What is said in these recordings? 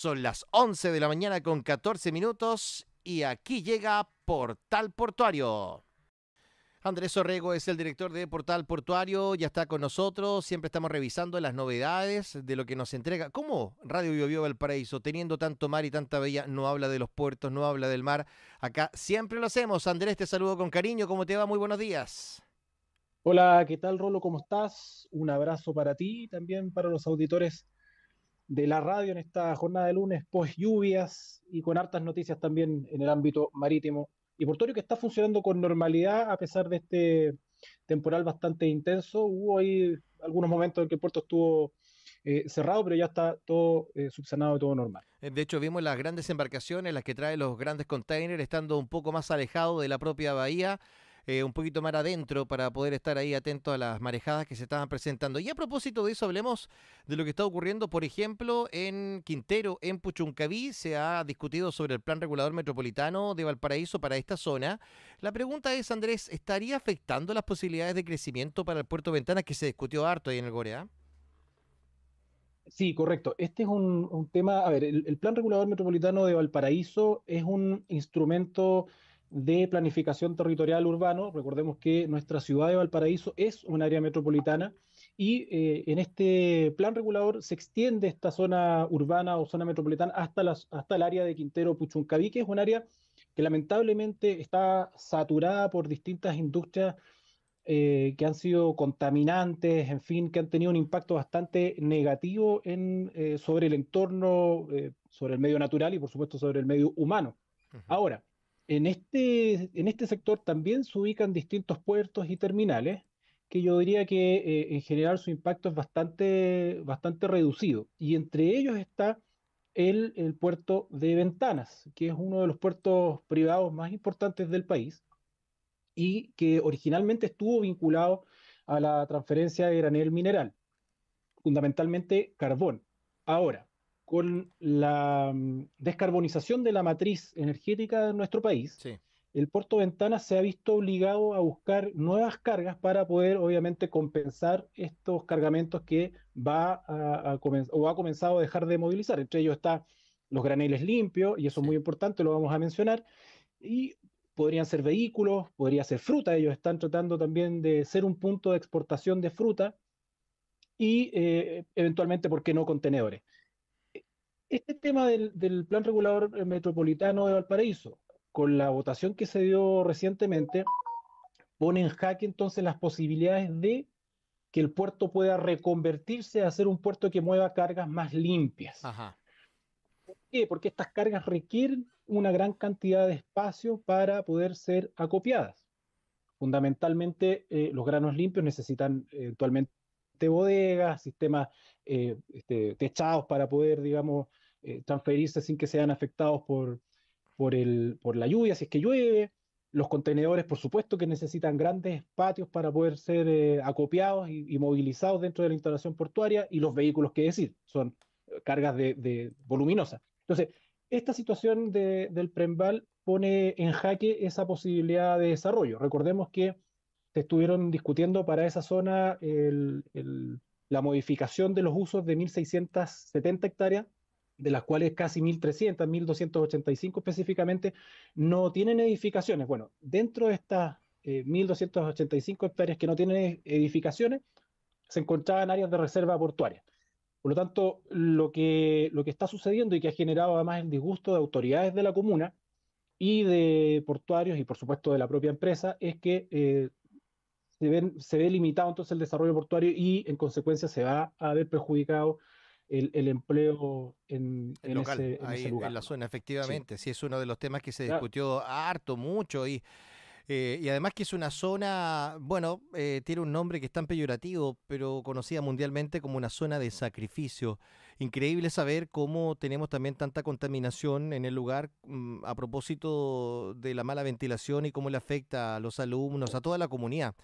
Son las 11 de la mañana con 14 minutos y aquí llega Portal Portuario. Andrés Orrego es el director de Portal Portuario, ya está con nosotros, siempre estamos revisando las novedades de lo que nos entrega. ¿Cómo Radio Bio Valparaíso, teniendo tanto mar y tanta bella, no habla de los puertos, no habla del mar? Acá siempre lo hacemos. Andrés, te saludo con cariño, ¿cómo te va? Muy buenos días. Hola, ¿qué tal Rolo? ¿Cómo estás? Un abrazo para ti y también para los auditores de la radio en esta jornada de lunes post lluvias y con hartas noticias también en el ámbito marítimo y portuario que está funcionando con normalidad a pesar de este temporal bastante intenso. Hubo ahí algunos momentos en que el puerto estuvo eh, cerrado, pero ya está todo eh, subsanado y todo normal. Eh, de hecho, vimos las grandes embarcaciones, las que traen los grandes containers, estando un poco más alejado de la propia bahía. Eh, un poquito más adentro para poder estar ahí atento a las marejadas que se estaban presentando. Y a propósito de eso, hablemos de lo que está ocurriendo, por ejemplo, en Quintero, en Puchuncaví, se ha discutido sobre el plan regulador metropolitano de Valparaíso para esta zona. La pregunta es, Andrés, ¿estaría afectando las posibilidades de crecimiento para el puerto Ventanas que se discutió harto ahí en el Gorea? Sí, correcto. Este es un, tema, a ver, el Plan Regulador Metropolitano de Valparaíso es un instrumento de planificación territorial urbano. Recordemos que nuestra ciudad de Valparaíso es un área metropolitana y eh, en este plan regulador se extiende esta zona urbana o zona metropolitana hasta, las, hasta el área de Quintero Puchuncaví, que es un área que lamentablemente está saturada por distintas industrias eh, que han sido contaminantes, en fin, que han tenido un impacto bastante negativo en, eh, sobre el entorno, sobre el medio natural y por supuesto sobre el medio humano. Ahora, en este, en este sector también se ubican distintos puertos y terminales que yo diría que eh, en general su impacto es bastante, bastante reducido. Y entre ellos está el, el, puerto de Ventanas, que es uno de los puertos privados más importantes del país y que originalmente estuvo vinculado a la transferencia de granel mineral, fundamentalmente carbón. Ahora, con la mm, descarbonización de la matriz energética de nuestro país, el puerto Ventana se ha visto obligado a buscar nuevas cargas para poder, obviamente, compensar estos cargamentos que va a, a o ha comenzado a dejar de movilizar. Entre ellos está los graneles limpios, y eso es muy importante, lo vamos a mencionar. Y podrían ser vehículos, podría ser fruta, ellos están tratando también de ser un punto de exportación de fruta y eh, eventualmente, ¿por qué no contenedores? este tema del, plan regulador eh, metropolitano de Valparaíso, con la votación que se dio recientemente, pone en jaque entonces las posibilidades de que el puerto pueda reconvertirse a ser un puerto que mueva cargas más limpias. ¿Por qué? Porque estas cargas requieren una gran cantidad de espacio para poder ser acopiadas. Fundamentalmente, eh, los granos limpios necesitan eventualmente bodegas, sistemas eh, este, techados para poder, digamos, eh, transferirse sin que sean afectados por, por, el, por la lluvia, si es que llueve. Los contenedores, por supuesto, que necesitan grandes patios para poder ser eh, acopiados y, movilizados dentro de la instalación portuaria y los vehículos, que decir, son cargas de, voluminosas. Entonces, esta situación del Prembal pone en jaque esa posibilidad de desarrollo. Recordemos que estuvieron discutiendo para esa zona la modificación de los usos de 1.670 hectáreas, de las cuales casi 1.300, 1.285 específicamente, no tienen edificaciones. Bueno, dentro de estas 1.285 eh, hectáreas que no tienen e, edificaciones, se encontraban áreas de reserva portuaria. Por lo tanto, lo que, lo que está sucediendo y que ha generado además el disgusto de autoridades de la comuna y de portuarios y por supuesto de la propia empresa es que eh, se, ve limitado entonces el desarrollo portuario y en consecuencia se va a haber perjudicado el, empleo en, en lugar. En la zona, efectivamente. Sí. es uno de los temas que se discutió harto, mucho y. Eh, y además que es una zona, bueno, eh, tiene un nombre que es tan peyorativo, pero conocida mundialmente como una zona de sacrificio. Increíble saber cómo tenemos también tanta contaminación en el lugar mm, a propósito de la mala ventilación y cómo le afecta a los alumnos, a toda la comunidad.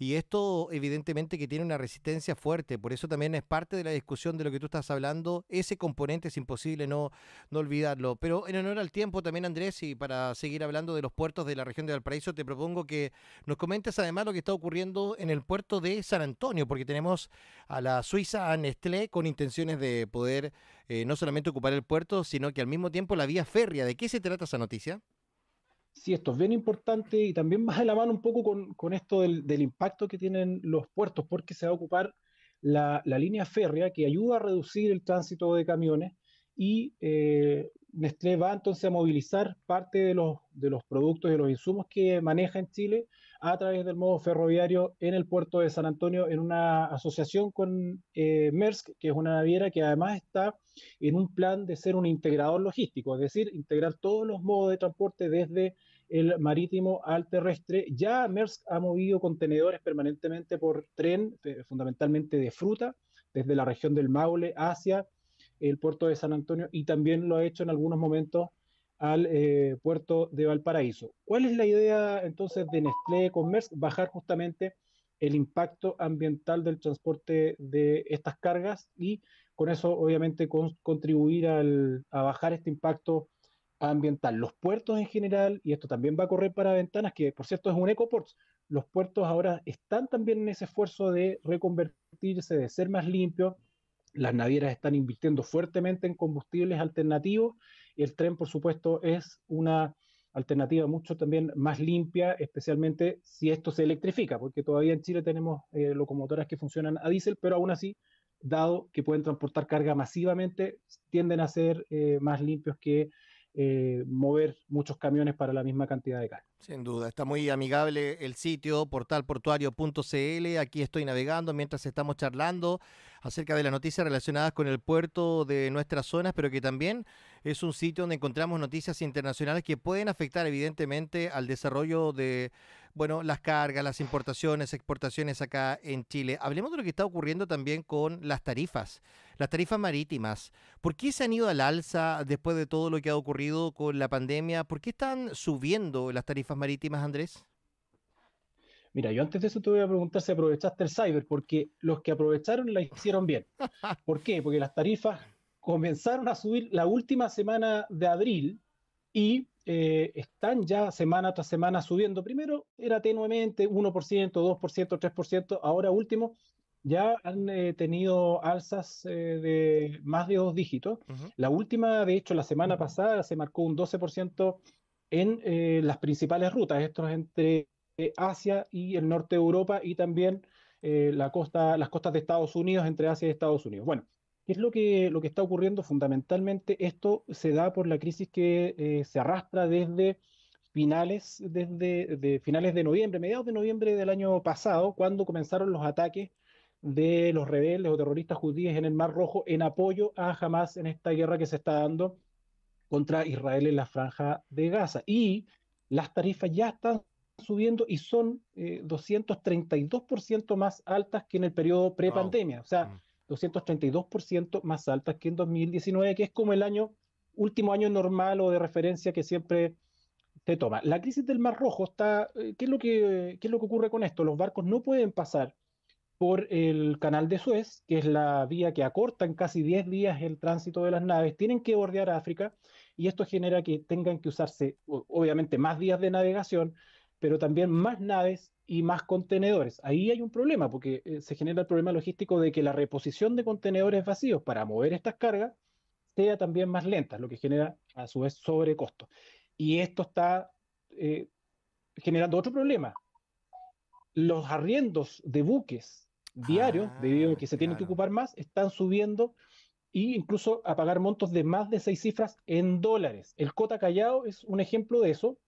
Y esto evidentemente que tiene una resistencia fuerte, por eso también es parte de la discusión de lo que tú estás hablando, ese componente es imposible no, olvidarlo. Pero en honor al tiempo también Andrés, y para seguir hablando de los puertos de la región de Valparaíso, te propongo que nos comentes además lo que está ocurriendo en el puerto de San Antonio, porque tenemos a la Suiza Anestlé, con intenciones de poder eh, no solamente ocupar el puerto, sino que al mismo tiempo la vía férrea. ¿De qué se trata esa noticia? Sí, esto es bien importante y también va de la mano un poco con, esto del, impacto que tienen los puertos, porque se va a ocupar la, línea férrea que ayuda a reducir el tránsito de camiones y eh, Nestlé va entonces a movilizar parte de los, de los productos y de los insumos que maneja en Chile a través del modo ferroviario en el puerto de San Antonio en una asociación con eh, que es una naviera que además está en un plan de ser un integrador logístico, es decir, integrar todos los modos de transporte desde el marítimo al terrestre. Ya MERSC ha movido contenedores permanentemente por tren, eh, fundamentalmente de fruta, desde la región del Maule hacia el puerto de San Antonio y también lo ha hecho en algunos momentos al eh, puerto de Valparaíso. ¿Cuál es la idea entonces de Nestlé Commerce? Bajar justamente el impacto ambiental del transporte de estas cargas y con eso obviamente contribuir a bajar este impacto ambiental. Los puertos en general, y esto también va a correr para ventanas, que por cierto es un EcoPorts, los puertos ahora están también en ese esfuerzo de reconvertirse, de ser más limpios, las navieras están invirtiendo fuertemente en combustibles alternativos el tren, por supuesto, es una alternativa mucho también más limpia, especialmente si esto se electrifica, porque todavía en Chile tenemos eh, locomotoras que funcionan a diésel, pero aún así, dado que pueden transportar carga masivamente, tienden a ser eh, más limpios que eh, mover muchos camiones para la misma cantidad de carga. Sin duda, está muy amigable el sitio portalportuario.cl. Aquí estoy navegando mientras estamos charlando acerca de las noticias relacionadas con el puerto de nuestras zonas, pero que también es un sitio donde encontramos noticias internacionales que pueden afectar evidentemente al desarrollo de, bueno, las cargas, las importaciones, exportaciones acá en Chile. Hablemos de lo que está ocurriendo también con las tarifas, las tarifas marítimas. ¿Por qué se han ido al alza después de todo lo que ha ocurrido con la pandemia? ¿Por qué están subiendo las tarifas marítimas, Andrés? Mira, yo antes de eso te voy a preguntar si aprovechaste el cyber, porque los que aprovecharon la hicieron bien. ¿Por qué? Porque las tarifas comenzaron a subir la última semana de abril y eh, están ya semana tras semana subiendo. Primero era tenuemente 1%, 2%, 3%, ahora último ya han eh, tenido alzas eh, de más de dos dígitos. La última, de hecho, la semana pasada se marcó un 12% en eh, las principales rutas, esto es entre Asia y el norte de Europa y también eh, la costa, las costas de Estados Unidos, entre Asia y Estados Unidos. Bueno, es lo que, lo que está ocurriendo? Fundamentalmente esto se da por la crisis que eh, se arrastra desde finales, desde de finales de noviembre, mediados de noviembre del año pasado, cuando comenzaron los ataques de los rebeldes o terroristas judíos en el Mar Rojo en apoyo a Hamas en esta guerra que se está dando contra Israel en la franja de Gaza. Y las tarifas ya están subiendo y son 232% eh, más altas que en el periodo prepandemia. O sea, mm. 232% más altas que en 2019, que es como el año, último año normal o de referencia que siempre se toma. La crisis del Mar Rojo está, eh, ¿qué es lo que, qué es lo que ocurre con esto? Los barcos no pueden pasar por el canal de Suez, que es la vía que acorta en casi 10 días el tránsito de las naves, tienen que bordear África y esto genera que tengan que usarse obviamente más días de navegación, pero también más naves y más contenedores. Ahí hay un problema, porque eh, se genera el problema logístico de que la reposición de contenedores vacíos para mover estas cargas sea también más lenta, lo que genera a su vez sobrecostos. Y esto está eh, generando otro problema. Los arriendos de buques diarios, ah, debido a que se tienen que ocupar más, están subiendo e incluso a pagar montos de más de seis cifras en dólares. El Cota Callao es un ejemplo de eso,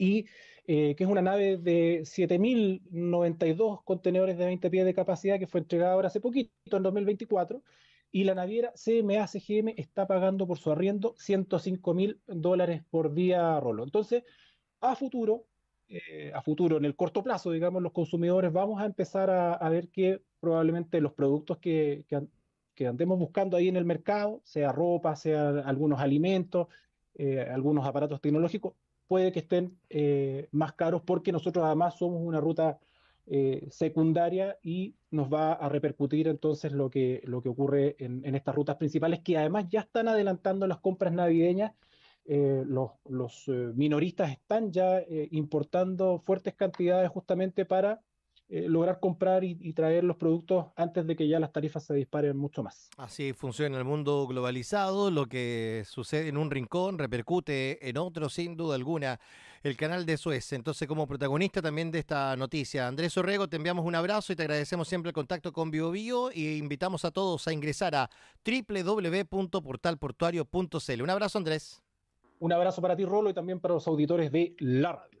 y eh, que es una nave de 7.092 contenedores de 20 pies de capacidad que fue entregada ahora hace poquito, en 2024, y la naviera CMACGM está pagando por su arriendo 105.000 dólares por día rolo. Entonces, a futuro, eh, a futuro, en el corto plazo, digamos, los consumidores vamos a empezar a, ver que probablemente los productos que, que, andemos buscando ahí en el mercado, sea ropa, sea algunos alimentos, eh, algunos aparatos tecnológicos, puede que estén eh, más caros porque nosotros además somos una ruta eh, secundaria y nos va a repercutir entonces lo que, lo que ocurre en, estas rutas principales que además ya están adelantando las compras navideñas. Eh, los minoristas están ya importando fuertes cantidades justamente para eh, lograr comprar y, traer los productos antes de que ya las tarifas se disparen mucho más. Así funciona el mundo globalizado, lo que sucede en un rincón repercute en otro sin duda alguna. El canal de Suez, entonces como protagonista también de esta noticia. Andrés Orrego, te enviamos un abrazo y te agradecemos siempre el contacto con BioBio y e invitamos a todos a ingresar a www.portalportuario.cl. Un abrazo Andrés. Un abrazo para ti Rolo y también para los auditores de la radio.